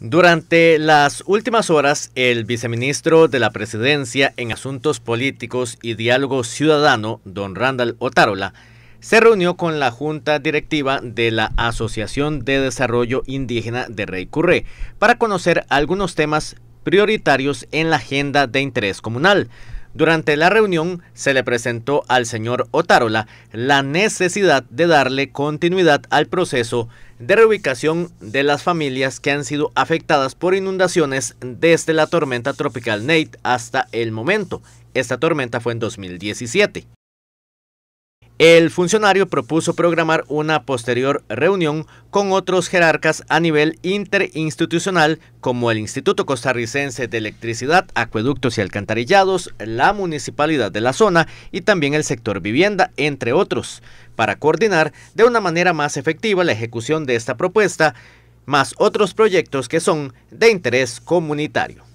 Durante las últimas horas, el viceministro de la Presidencia en Asuntos Políticos y Diálogo Ciudadano, don Randall Otárola, se reunió con la Junta Directiva de la Asociación de Desarrollo Indígena de Rey Curré para conocer algunos temas prioritarios en la agenda de interés comunal. Durante la reunión se le presentó al señor Otárola la necesidad de darle continuidad al proceso de reubicación de las familias que han sido afectadas por inundaciones desde la tormenta tropical Nate hasta el momento. Esta tormenta fue en 2017. El funcionario propuso programar una posterior reunión con otros jerarcas a nivel interinstitucional como el Instituto Costarricense de Electricidad, Acueductos y Alcantarillados, la Municipalidad de la zona y también el sector vivienda, entre otros, para coordinar de una manera más efectiva la ejecución de esta propuesta, más otros proyectos que son de interés comunitario.